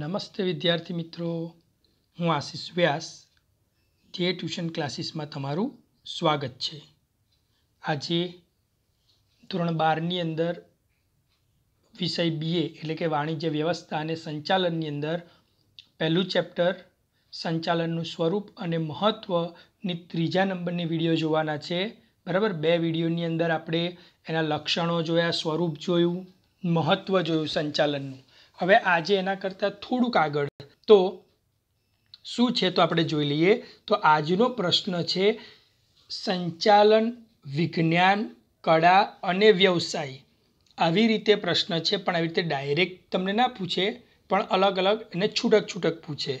નમસ્તે વિદ્યાર્થી મિત્રો હું આશીષ વ્યાસ જે ટ્યુશન ક્લાસીસમાં તમારું સ્વાગત છે આજે ધોરણ બારની અંદર વિષય બીએ એટલે કે વાણિજ્ય વ્યવસ્થા અને સંચાલનની અંદર પહેલું ચેપ્ટર સંચાલનનું સ્વરૂપ અને મહત્ત્વની ત્રીજા નંબરની વિડીયો જોવાના છે બરાબર બે વિડીયોની અંદર આપણે એના લક્ષણો જોયા સ્વરૂપ જોયું મહત્ત્વ જોયું સંચાલનનું હવે આજે એના કરતાં થોડુંક આગળ તો શું છે તો આપણે જોઈ લઈએ તો આજનો પ્રશ્ન છે સંચાલન વિજ્ઞાન કળા અને વ્યવસાય આવી રીતે પ્રશ્ન છે પણ આવી રીતે ડાયરેક્ટ તમને ના પૂછે પણ અલગ અલગ એને છૂટક છૂટક પૂછે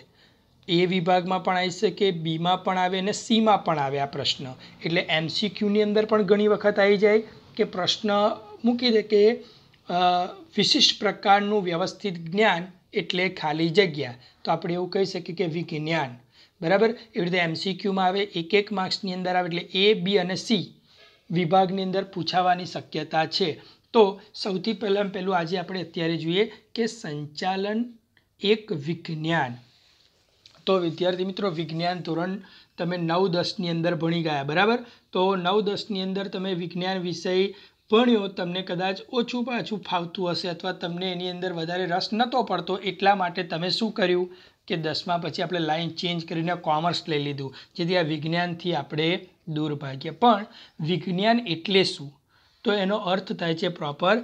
એ વિભાગમાં પણ આવી શકે બીમાં પણ આવે અને સીમાં પણ આવે આ પ્રશ્ન એટલે એમસીક્યુની અંદર પણ ઘણી વખત આવી જાય કે પ્રશ્ન મૂકી દે કે વિશિષ્ટ પ્રકારનું વ્યવસ્થિત જ્ઞાન એટલે ખાલી જગ્યા તો આપણે એવું કહી શકીએ કે વિજ્ઞાન બરાબર એવી રીતે એમસીક્યુમાં આવે એક એક માર્ક્સની અંદર આવે એટલે એ બી અને સી વિભાગની અંદર પૂછાવાની શક્યતા છે તો સૌથી પહેલાં પહેલું આજે આપણે અત્યારે જોઈએ કે સંચાલન એક વિજ્ઞાન તો વિદ્યાર્થી મિત્રો વિજ્ઞાન ધોરણ તમે નવ દસની અંદર ભણી ગયા બરાબર તો નવ દસની અંદર તમે વિજ્ઞાન વિષય ભણ્યો તમને કદાચ ઓછું પાછું ફાવતું હશે અથવા તમને એની અંદર વધારે રસ નહોતો પડતો એટલા માટે તમે શું કર્યું કે દસમા પછી આપણે લાઈન ચેન્જ કરીને કોમર્સ લઈ લીધું જેથી આ વિજ્ઞાનથી આપણે દૂર ભાગીએ પણ વિજ્ઞાન એટલે શું તો એનો અર્થ થાય છે પ્રોપર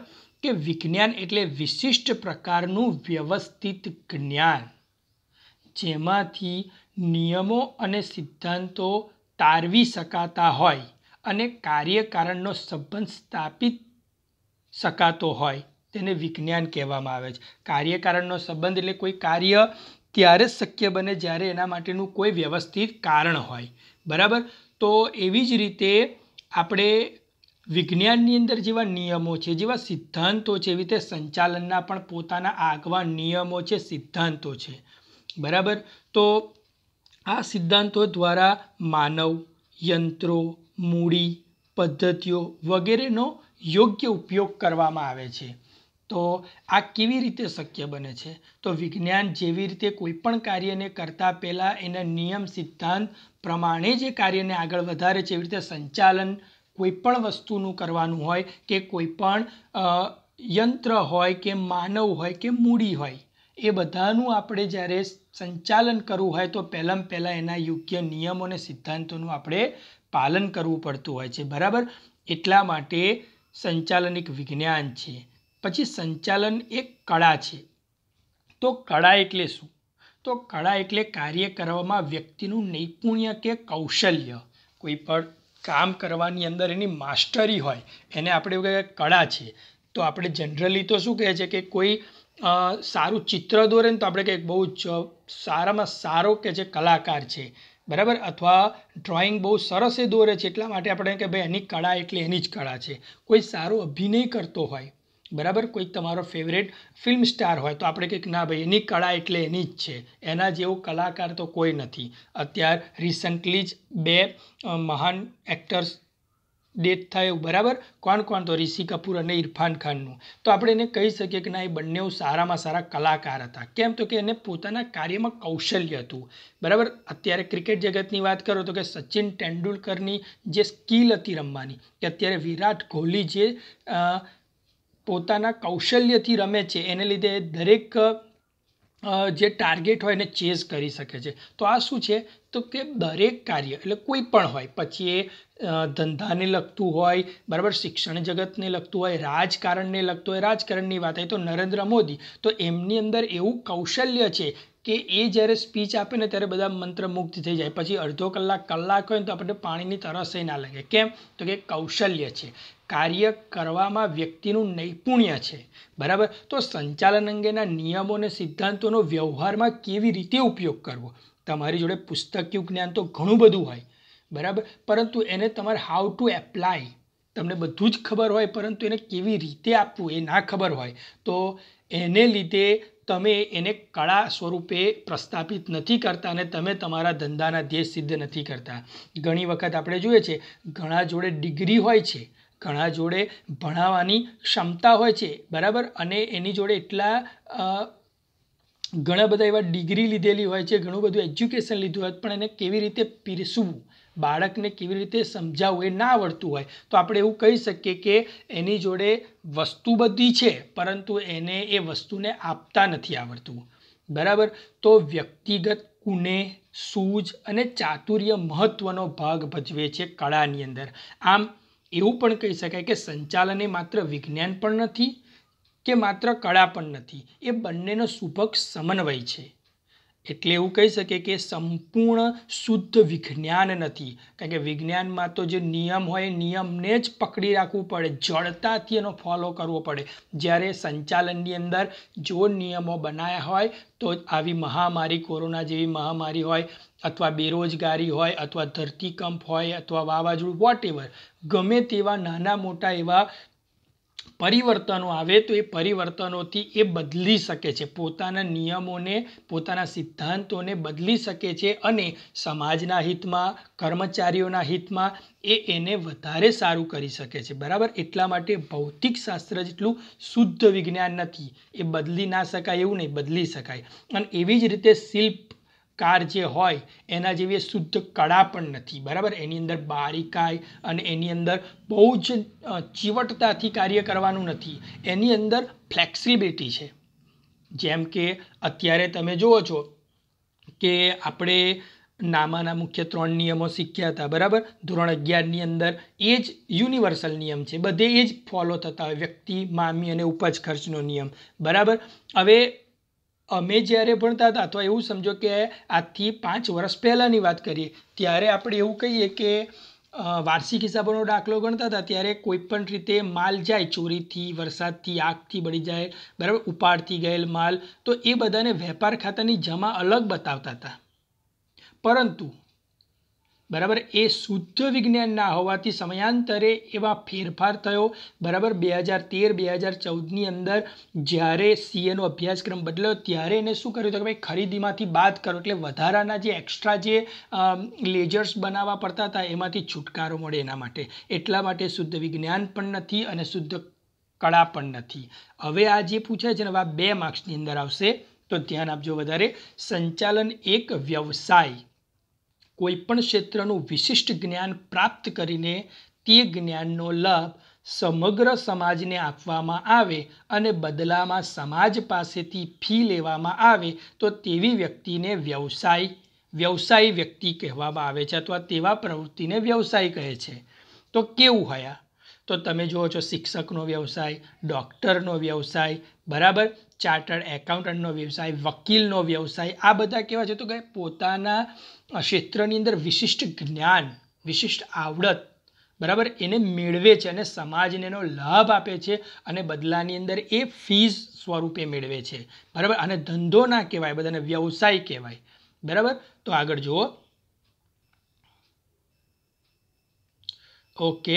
કે વિજ્ઞાન એટલે વિશિષ્ટ પ્રકારનું વ્યવસ્થિત જ્ઞાન જેમાંથી નિયમો અને સિદ્ધાંતો તારવી શકાતા હોય અને કાર્યકારણનો સંબંધ સ્થાપિત શકાતો હોય તેને વિજ્ઞાન કહેવામાં આવે છે કાર્યકારણનો સંબંધ એટલે કોઈ કાર્ય ત્યારે જ શક્ય બને જ્યારે એના માટેનું કોઈ વ્યવસ્થિત કારણ હોય બરાબર તો એવી જ રીતે આપણે વિજ્ઞાનની અંદર જેવા નિયમો છે જેવા સિદ્ધાંતો છે એવી રીતે સંચાલનના પણ પોતાના આગવા નિયમો છે સિદ્ધાંતો છે બરાબર તો આ સિદ્ધાંતો દ્વારા માનવ યંત્રો મૂડી પદ્ધતિઓ વગેરેનો યોગ્ય ઉપયોગ કરવામાં આવે છે તો આ કેવી રીતે શક્ય બને છે તો વિજ્ઞાન જેવી રીતે કોઈપણ કાર્યને કરતાં પહેલાં એના નિયમ સિદ્ધાંત પ્રમાણે જે કાર્યને આગળ વધારે છે એવી રીતે સંચાલન કોઈપણ વસ્તુનું કરવાનું હોય કે કોઈપણ યંત્ર હોય કે માનવ હોય કે મૂડી હોય એ બધાનું આપણે જ્યારે સંચાલન કરવું હોય તો પહેલાં પહેલાં એના યોગ્ય નિયમો અને સિદ્ધાંતોનું આપણે પાલન કરવું પડતું હોય છે બરાબર એટલા માટે સંચાલન એક વિજ્ઞાન છે પછી સંચાલન એક કળા છે તો કળા એટલે શું તો કળા એટલે કાર્ય કરવામાં વ્યક્તિનું નૈપુણ્ય કે કૌશલ્ય કોઈ પણ કામ કરવાની અંદર એની માસ્ટરી હોય એને આપણે એવું કહીએ કળા છે તો આપણે જનરલી તો શું કહે છે કે કોઈ સારું ચિત્ર દોરે ને તો આપણે કંઈક બહુ જ સારામાં સારો કે જે કલાકાર છે બરાબર અથવા ડ્રોઈંગ બહુ સરસ એ દોરે છે એટલા માટે આપણે કે ભાઈ એની કળા એટલે એની જ કળા છે કોઈ સારો અભિનય કરતો હોય બરાબર કોઈક તમારો ફેવરેટ ફિલ્મ સ્ટાર હોય તો આપણે કંઈક ના ભાઈ એની કળા એટલે એની જ છે એના જેવો કલાકાર તો કોઈ નથી અત્યાર રિસન્ટલી જ બે મહાન એક્ટર્સ ડેથ થયો બરાબર કોણ કોણ તો ઋષિ કપૂર અને ઇરફાન ખાનનું તો આપણે એને કહી શકીએ કે ના એ બંને સારામાં સારા કલાકાર હતા કેમ તો કે એને પોતાના કાર્યમાં કૌશલ્ય હતું બરાબર અત્યારે ક્રિકેટ જગતની વાત કરો તો કે સચિન તેંડુલકરની જે સ્કિલ હતી રમવાની કે અત્યારે વિરાટ કોહલી જે પોતાના કૌશલ્યથી રમે છે એને લીધે દરેક જે ટાર્ગેટ હોય એને ચેઝ કરી શકે છે તો આ શું છે તો કે દરેક કાર્ય એટલે કોઈ પણ હોય પછી એ ધંધાને લગતું હોય બરાબર શિક્ષણ જગતને લગતું હોય રાજકારણને લગતું હોય રાજકારણની વાત આવી તો નરેન્દ્ર મોદી તો એમની અંદર એવું કૌશલ્ય છે કે એ જ્યારે સ્પીચ આપે ને ત્યારે બધા મંત્રમુગ્ધ થઈ જાય પછી અડધો કલાક કલાક હોય તો આપણને પાણીની તરસે ના લાગે કેમ તો કે કૌશલ્ય છે કાર્ય કરવામાં વ્યક્તિનું નૈપુણ્ય છે બરાબર તો સંચાલન અંગેના નિયમો અને સિદ્ધાંતોનો વ્યવહારમાં કેવી રીતે ઉપયોગ કરવો તમારી જોડે પુસ્તકિયું જ્ઞાન તો ઘણું બધું હોય બરાબર પરંતુ એને તમારે હાઉ ટુ એપ્લાય તમને બધું જ ખબર હોય પરંતુ એને કેવી રીતે આપવું એ ના ખબર હોય તો એને લીધે તમે એને કળા સ્વરૂપે પ્રસ્થાપિત નથી કરતા અને તમે તમારા ધંધાના ધ્યેય સિદ્ધ નથી કરતા ઘણી વખત આપણે જોઈએ છે ઘણા જોડે ડિગ્રી હોય છે ઘણા જોડે ભણાવવાની ક્ષમતા હોય છે બરાબર અને એની જોડે એટલા ઘણા બધા એવા ડિગ્રી લીધેલી હોય છે ઘણું બધું એજ્યુકેશન લીધું હોય પણ એને કેવી રીતે પીરસવું બાળકને કેવી રીતે સમજાવવું એ ના આવડતું હોય તો આપણે એવું કહી શકીએ કે એની જોડે વસ્તુ બધી છે પરંતુ એને એ વસ્તુને આપતા નથી આવડતું બરાબર તો વ્યક્તિગત કુને સૂઝ અને ચાતુર્ય મહત્ત્વનો ભાગ ભજવે છે કળાની અંદર આમ એવું પણ કહી શકાય કે સંચાલન એ માત્ર વિજ્ઞાન પણ નથી કે માત્ર કળા પણ નથી એ બંનેનો સુભગ સમન્વય છે એટલે એવું કહી શકે કે સંપૂર્ણ શુદ્ધ વિજ્ઞાન નથી કારણ કે વિજ્ઞાનમાં તો જે નિયમ હોય નિયમને જ પકડી રાખવું પડે જડતાથી એનો ફોલો કરવો પડે જ્યારે સંચાલનની અંદર જો નિયમો બનાવ્યા હોય તો આવી મહામારી કોરોના જેવી મહામારી હોય અથવા બેરોજગારી હોય અથવા ધરતીકંપ હોય અથવા વાવાઝોડું વોટ એવર ગમે તેવા નાના મોટા એવા પરિવર્તનો આવે તો એ પરિવર્તનોથી એ બદલી શકે છે પોતાના નિયમોને પોતાના સિદ્ધાંતોને બદલી શકે છે અને સમાજના હિતમાં કર્મચારીઓના હિતમાં એ એને વધારે સારું કરી શકે છે બરાબર એટલા માટે ભૌતિક શાસ્ત્ર જેટલું શુદ્ધ વિજ્ઞાન નથી એ બદલી ના શકાય એવું નહીં બદલી શકાય અને એવી જ રીતે શિલ્પ કાર જે હોય એના જેવી શુદ્ધ કળા પણ નથી બરાબર એની અંદર બારીકાઈ અને એની અંદર બહુ જ ચીવટતાથી કાર્ય કરવાનું નથી એની અંદર ફ્લેક્સિબિલિટી છે જેમ કે અત્યારે તમે જુઓ છો કે આપણે નામાના મુખ્ય ત્રણ નિયમો શીખ્યા હતા બરાબર ધોરણ અગિયારની અંદર એ જ યુનિવર્સલ નિયમ છે બધે એ જ ફોલો થતા હોય વ્યક્તિ મામી અને ઉપજ ખર્ચનો નિયમ બરાબર હવે અમે જ્યારે ભણતા હતા અથવા એવું સમજો કે આજથી પાંચ વર્ષ પહેલાંની વાત કરીએ ત્યારે આપણે એવું કહીએ કે વાર્ષિક હિસાબોનો દાખલો ગણતા હતા ત્યારે કોઈપણ રીતે માલ જાય ચોરીથી વરસાદથી આગથી બળી જાય બરાબર ઉપાડથી ગયેલ માલ તો એ બધાને વેપાર ખાતાની જમા અલગ બતાવતા હતા પરંતુ બરાબર એ શુદ્ધ વિજ્ઞાન ના હોવાથી સમયાંતરે એવા ફેરફાર થયો બરાબર બે હજાર તેર બે હજાર ચૌદની અંદર જ્યારે સીએનો અભ્યાસક્રમ બદલ્યો ત્યારે એને શું કર્યું તો કે ભાઈ ખરીદીમાંથી બાદ કરો એટલે વધારાના જે એક્સ્ટ્રા જે લેજર્સ બનાવવા પડતા હતા એમાંથી છુટકારો મળે એના માટે એટલા માટે શુદ્ધ વિજ્ઞાન પણ નથી અને શુદ્ધ કળા પણ નથી હવે આ જે પૂછે છે ને આ બે માર્ક્સની અંદર આવશે તો ધ્યાન આપજો વધારે સંચાલન એક વ્યવસાય કોઈપણ ક્ષેત્રનું વિશિષ્ટ જ્ઞાન પ્રાપ્ત કરીને તે જ્ઞાનનો લાભ સમગ્ર સમાજને આપવામાં આવે અને બદલામાં સમાજ પાસેથી ફી લેવામાં આવે તો તેવી વ્યક્તિને વ્યવસાય વ્યવસાય વ્યક્તિ કહેવામાં આવે છે અથવા તેવા પ્રવૃત્તિને વ્યવસાય કહે છે તો કેવું હયા તો તમે જુઓ છો શિક્ષકનો વ્યવસાય ડૉક્ટરનો વ્યવસાય બરાબર ચાર્ટર્ડ એકાઉન્ટન્ટનો વ્યવસાય વકીલનો વ્યવસાય આ બધા કેવા છે તો કે પોતાના ક્ષેત્રની અંદર વિશિષ્ટ જ્ઞાન વિશિષ્ટ આવડત બરાબર એને મેળવે છે અને સમાજને એનો લાભ આપે છે અને બદલાની અંદર એ ફીઝ સ્વરૂપે મેળવે છે બરાબર અને ધંધો ના કહેવાય બધાને વ્યવસાય કહેવાય બરાબર તો આગળ જુઓ ઓકે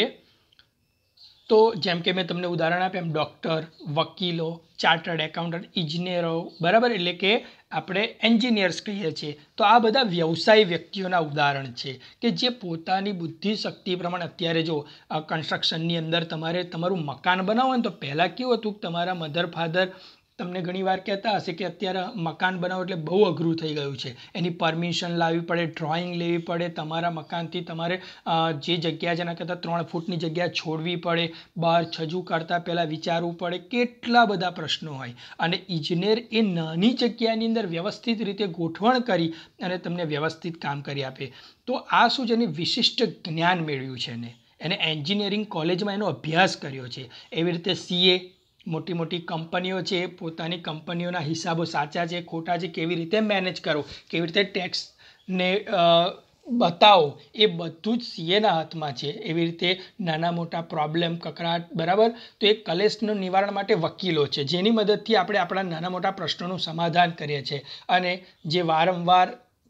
તો જેમ કે મેં તમને ઉદાહરણ આપ્યું એમ ડૉક્ટર વકીલો ચાર્ટર્ડ એકાઉન્ટન્ટ ઇજનેરો બરાબર એટલે કે આપણે એન્જિનિયર્સ કહીએ છીએ તો આ બધા વ્યવસાય વ્યક્તિઓના ઉદાહરણ છે કે જે પોતાની બુદ્ધિ શક્તિ પ્રમાણે અત્યારે જો કન્સ્ટ્રક્શનની અંદર તમારે તમારું મકાન બનાવો ને તો પહેલાં કેવું હતું કે તમારા મધર ફાધર તમને ઘણીવાર કહેતા હશે કે અત્યારે મકાન બનાવો એટલે બહુ અઘરું થઈ ગયું છે એની પરમિશન લાવવી પડે ડ્રોઈંગ લેવી પડે તમારા મકાનથી તમારે જે જગ્યા જેના કરતાં ત્રણ ફૂટની જગ્યા છોડવી પડે બહાર છજુ કરતાં પહેલાં વિચારવું પડે કેટલા બધા પ્રશ્નો હોય અને ઇજનેર એ નાની જગ્યાની અંદર વ્યવસ્થિત રીતે ગોઠવણ કરી અને તમને વ્યવસ્થિત કામ કરી આપે તો આ શું છે એને વિશિષ્ટ જ્ઞાન મેળવ્યું છે એને એને એન્જિનિયરિંગ કોલેજમાં એનો અભ્યાસ કર્યો છે એવી રીતે સીએ મોટી મોટી કંપનીઓ છે પોતાની કંપનીઓના હિસાબો સાચા છે ખોટા છે કેવી રીતે મેનેજ કરો કેવી રીતે ટેક્સને બતાવો એ બધું જ સીએના હાથમાં છે એવી રીતે નાના મોટા પ્રોબ્લેમ કકડાટ બરાબર તો એ કલેશનું નિવારણ માટે વકીલો છે જેની મદદથી આપણે આપણા નાના મોટા પ્રશ્નોનું સમાધાન કરીએ છીએ અને જે વારંવાર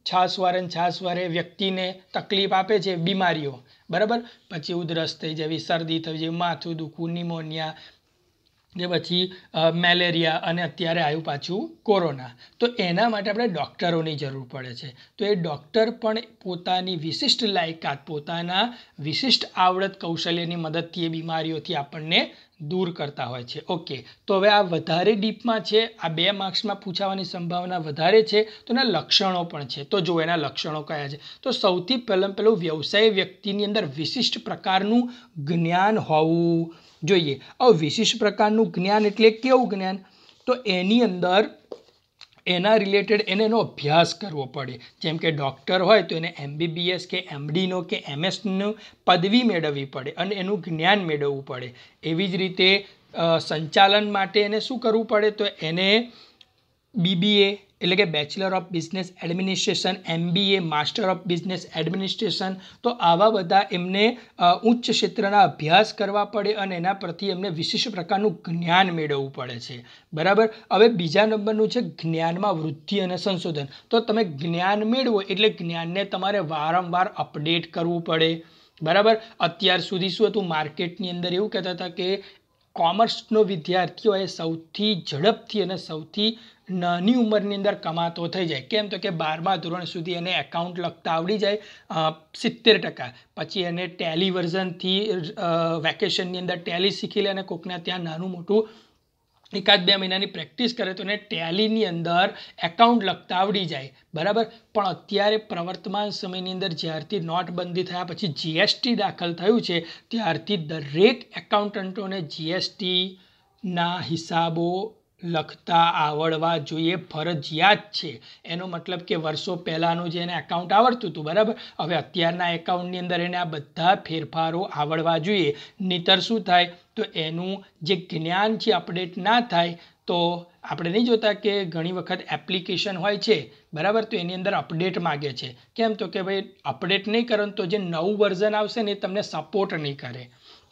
છાસવારે છાસવારે વ્યક્તિને તકલીફ આપે છે બીમારીઓ બરાબર પછી ઉધરસ થઈ જવી શરદી થઈ જેવી માથું દુખવું નિમોનિયા કે પછી મેલેરિયા અને અત્યારે આવ્યું પાછું કોરોના તો એના માટે આપણે ડૉક્ટરોની જરૂર પડે છે તો એ ડૉક્ટર પણ પોતાની વિશિષ્ટ લાયકાત પોતાના વિશિષ્ટ આવડત કૌશલ્યની મદદથી એ બીમારીઓથી આપણને દૂર કરતા હોય છે ઓકે તો હવે આ વધારે ડીપમાં છે આ બે માર્ક્સમાં પૂછાવાની સંભાવના વધારે છે તો એના લક્ષણો પણ છે તો જો એના લક્ષણો કયા છે તો સૌથી પહેલાં પહેલું વ્યવસાય વ્યક્તિની અંદર વિશિષ્ટ પ્રકારનું જ્ઞાન હોવું જોઈએ આ વિશિષ્ટ પ્રકારનું જ્ઞાન એટલે કેવું જ્ઞાન તો એની અંદર એના રિલેટેડ એને એનો અભ્યાસ કરવો પડે જેમ કે ડૉક્ટર હોય તો એને એમબીબીએસ કે એમડીનો કે એમએસનો પદવી મેળવવી પડે અને એનું જ્ઞાન મેળવવું પડે એવી જ રીતે સંચાલન માટે એને શું કરવું પડે તો એને બીબીએ એટલે કે bachelor of business administration MBA master of business administration તો આવા બધા એમને ઉચ્ચ ક્ષેત્રના અભ્યાસ કરવા પડે અને એના પરથી એમને વિશિષ્ટ પ્રકારનું જ્ઞાન મેળવવું પડે છે બરાબર હવે બીજા નંબરનું છે જ્ઞાનમાં વૃદ્ધિ અને સંશોધન તો તમે જ્ઞાન મેળવો એટલે જ્ઞાનને તમારે વારંવાર અપડેટ કરવું પડે બરાબર અત્યાર સુધી શું હતું માર્કેટની અંદર એવું કહેતા હતા કે કોમર્સનો એ સૌથી ઝડપથી અને સૌથી નાની ઉંમરની અંદર કમાતો થઈ જાય કેમ તો કે બારમા ધોરણ સુધી એને એકાઉન્ટ લખતા આવડી જાય સિત્તેર ટકા પછી એને ટેલી વર્ઝનથી વેકેશનની અંદર ટેલી શીખી લે અને કોકના ત્યાં નાનું મોટું એકાદ બે મહિનાની પ્રેક્ટિસ કરે તો એને ટેલીની અંદર એકાઉન્ટ લખતા આવડી જાય બરાબર પણ અત્યારે પ્રવર્તમાન સમયની અંદર જ્યારથી નોટબંધી થયા પછી જીએસટી દાખલ થયું છે ત્યારથી દરેક એકાઉન્ટન્ટોને જીએસટીના હિસાબો લખતા આવડવા જોઈએ ફરજિયાત છે એનો મતલબ કે વર્ષો પહેલાંનું જે એને એકાઉન્ટ આવડતું હતું બરાબર હવે અત્યારના એકાઉન્ટની અંદર એને આ બધા ફેરફારો આવડવા જોઈએ નહીતર શું થાય તો એનું જે જ્ઞાન છે અપડેટ ના થાય તો આપણે નહીં જોતા કે ઘણી વખત એપ્લિકેશન હોય છે બરાબર તો એની અંદર અપડેટ માગે છે કેમ તો કે ભાઈ અપડેટ નહીં કરો તો જે નવું વર્ઝન આવશે ને એ તમને સપોર્ટ નહીં કરે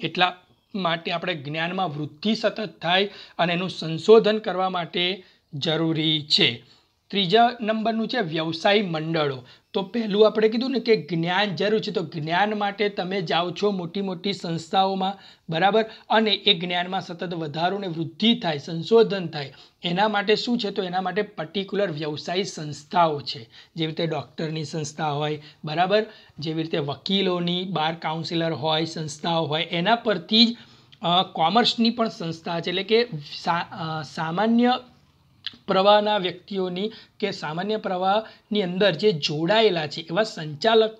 એટલા માટે આપણે જ્ઞાનમાં વૃદ્ધિ સતત થાય અને એનું સંશોધન કરવા માટે જરૂરી છે ત્રીજા નંબરનું છે વ્યવસાય મંડળો તો પહેલું આપણે કીધું ને કે જ્ઞાન જરૂર છે તો જ્ઞાન માટે તમે જાઓ છો મોટી મોટી સંસ્થાઓમાં બરાબર અને એ જ્ઞાનમાં સતત વધારો ને વૃદ્ધિ થાય સંશોધન થાય એના માટે શું છે તો એના માટે પર્ટિક્યુલર વ્યવસાય સંસ્થાઓ છે જેવી રીતે ડૉક્ટરની સંસ્થા હોય બરાબર જેવી રીતે વકીલોની બાર કાઉન્સિલર હોય સંસ્થાઓ હોય એના પરથી જ કોમર્સની પણ સંસ્થા છે એટલે કે સામાન્ય પ્રવાહના વ્યક્તિઓની કે સામાન્ય પ્રવાહની અંદર જે જોડાયેલા છે એવા સંચાલક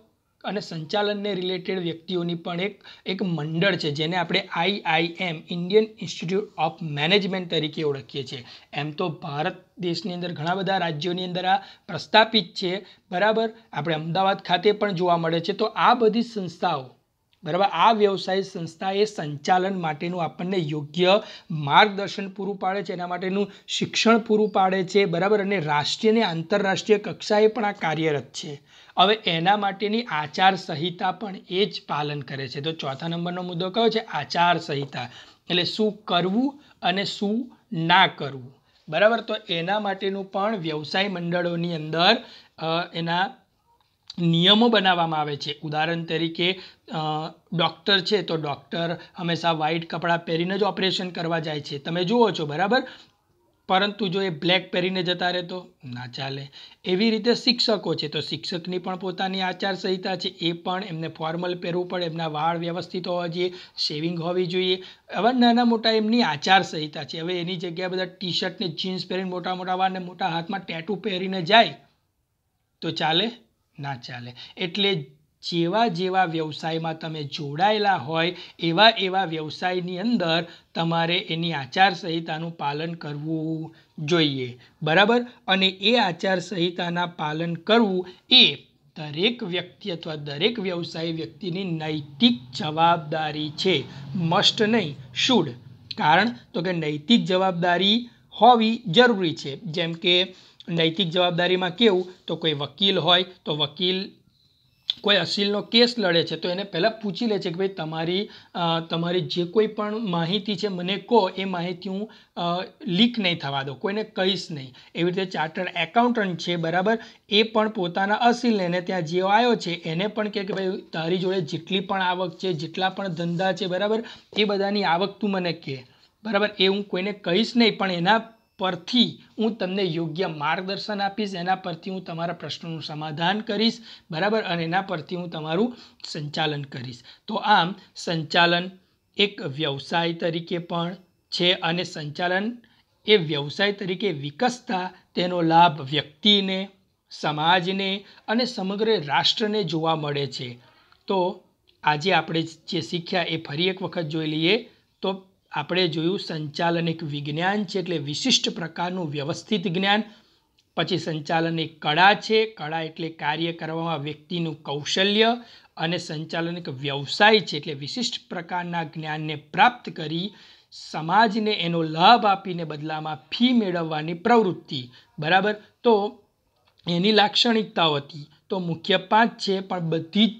અને સંચાલનને રિલેટેડ વ્યક્તિઓની પણ એક એક મંડળ છે જેને આપણે IIM Indian institute of management તરીકે ઓળખીએ છીએ એમ તો ભારત દેશની અંદર ઘણા બધા રાજ્યોની અંદર આ પ્રસ્થાપિત છે બરાબર આપણે અમદાવાદ ખાતે પણ જોવા મળે છે તો આ બધી સંસ્થાઓ બરાબર આ વ્યવસાય સંસ્થા એ સંચાલન માટેનું આપણને યોગ્ય માર્ગદર્શન પૂરું પાડે છે એના માટેનું શિક્ષણ પૂરું પાડે છે બરાબર અને રાષ્ટ્રીય અને આંતરરાષ્ટ્રીય કક્ષાએ પણ આ કાર્યરત છે હવે એના માટેની આચાર સંહિતા પણ એ જ પાલન કરે છે તો ચોથા નંબરનો મુદ્દો કયો છે આચાર સંહિતા એટલે શું કરવું અને શું ના કરવું બરાબર તો એના માટેનું પણ વ્યવસાય મંડળોની અંદર એના નિયમો બનાવવામાં આવે છે ઉદાહરણ તરીકે ડૉક્ટર છે તો ડૉક્ટર હંમેશા વ્હાઇટ કપડાં પહેરીને જ ઓપરેશન કરવા જાય છે તમે જુઓ છો બરાબર પરંતુ જો એ બ્લેક પહેરીને જતા રહે તો ના ચાલે એવી રીતે શિક્ષકો છે તો શિક્ષકની પણ પોતાની આચારસંહિતા છે એ પણ એમને ફોર્મલ પહેરવું પડે એમના વાળ વ્યવસ્થિત હોવા જોઈએ શેવિંગ હોવી જોઈએ હવે નાના મોટા એમની આચારસંહિતા છે હવે એની જગ્યાએ બધા ટી શર્ટને જીન્સ પહેરીને મોટા મોટા વાળને મોટા હાથમાં ટેટુ પહેરીને જાય તો ચાલે ના ચાલે એટલે જેવા જેવા વ્યવસાયમાં તમે જોડાયેલા હોય એવા એવા વ્યવસાયની અંદર તમારે એની આચારસંહિતાનું પાલન કરવું જોઈએ બરાબર અને એ આચારસંહિતાના પાલન કરવું એ દરેક વ્યક્તિ અથવા દરેક વ્યવસાય વ્યક્તિની નૈતિક જવાબદારી છે મસ્ટ નહીં શુડ કારણ તો કે નૈતિક જવાબદારી હોવી જરૂરી છે જેમ કે નૈતિક જવાબદારીમાં કેવું તો કોઈ વકીલ હોય તો વકીલ કોઈ અસીલનો કેસ લડે છે તો એને પહેલાં પૂછી લે છે કે ભાઈ તમારી તમારી જે કોઈ પણ માહિતી છે મને કહો એ માહિતી હું લીક નહીં થવા દો કોઈને કહીશ નહીં એવી રીતે ચાર્ટર્ડ એકાઉન્ટન્ટ છે બરાબર એ પણ પોતાના અસીલને એને ત્યાં જે આવ્યો છે એને પણ કહે કે ભાઈ તારી જોડે જેટલી પણ આવક છે જેટલા પણ ધંધા છે બરાબર એ બધાની આવક તું મને કહે બરાબર એ હું કોઈને કહીશ નહીં પણ એના પરથી હું તમને યોગ્ય માર્ગદર્શન આપીશ એના પરથી હું તમારા પ્રશ્નોનું સમાધાન કરીશ બરાબર અને એના પરથી હું તમારું સંચાલન કરીશ તો આમ સંચાલન એક વ્યવસાય તરીકે પણ છે અને સંચાલન એ વ્યવસાય તરીકે વિકસતા તેનો લાભ વ્યક્તિને સમાજને અને સમગ્ર રાષ્ટ્રને જોવા મળે છે તો આજે આપણે જે શીખ્યા એ ફરી એક વખત જોઈ લઈએ આપણે જોયું સંચાલન એક વિજ્ઞાન છે એટલે વિશિષ્ટ પ્રકારનું વ્યવસ્થિત જ્ઞાન પછી સંચાલન એક કળા છે કળા એટલે કાર્ય કરવામાં વ્યક્તિનું કૌશલ્ય અને સંચાલન એક વ્યવસાય છે એટલે વિશિષ્ટ પ્રકારના જ્ઞાનને પ્રાપ્ત કરી સમાજને એનો લાભ આપીને બદલામાં ફી મેળવવાની પ્રવૃત્તિ બરાબર તો એની લાક્ષણિકતાઓ હતી તો મુખ્ય પાંચ છે પણ બધી જ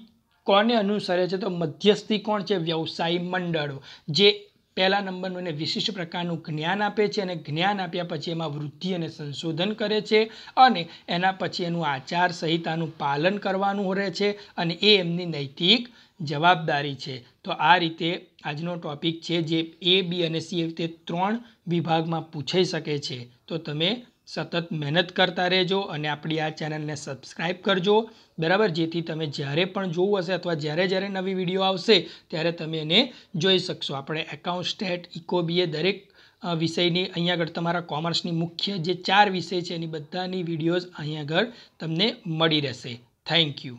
કોને અનુસરે છે તો મધ્યસ્થી કોણ છે વ્યવસાય મંડળો જે પહેલા નંબરનું એને વિશિષ્ટ પ્રકારનું જ્ઞાન આપે છે અને જ્ઞાન આપ્યા પછી એમાં વૃદ્ધિ અને સંશોધન કરે છે અને એના પછી એનું આચાર સંહિતાનું પાલન કરવાનું રહે છે અને એ એમની નૈતિક જવાબદારી છે તો આ રીતે આજનો ટોપિક છે જે એ બી અને સી એ તે ત્રણ વિભાગમાં પૂછાઈ શકે છે તો તમે સતત મહેનત કરતા રહેજો અને આપણી આ ચેનલને સબસ્ક્રાઇબ કરજો બરાબર જેથી તમે જ્યારે પણ જોવું હશે અથવા જ્યારે જ્યારે નવી વિડીયો આવશે ત્યારે તમે એને જોઈ શકશો આપણે એકાઉન્ટ સ્ટેટ ઇકોબીએ દરેક વિષયની અહીંયા આગળ તમારા કોમર્સની મુખ્ય જે ચાર વિષય છે એની બધાની વિડીયોઝ અહીંયા આગળ તમને મળી રહેશે થેન્ક યુ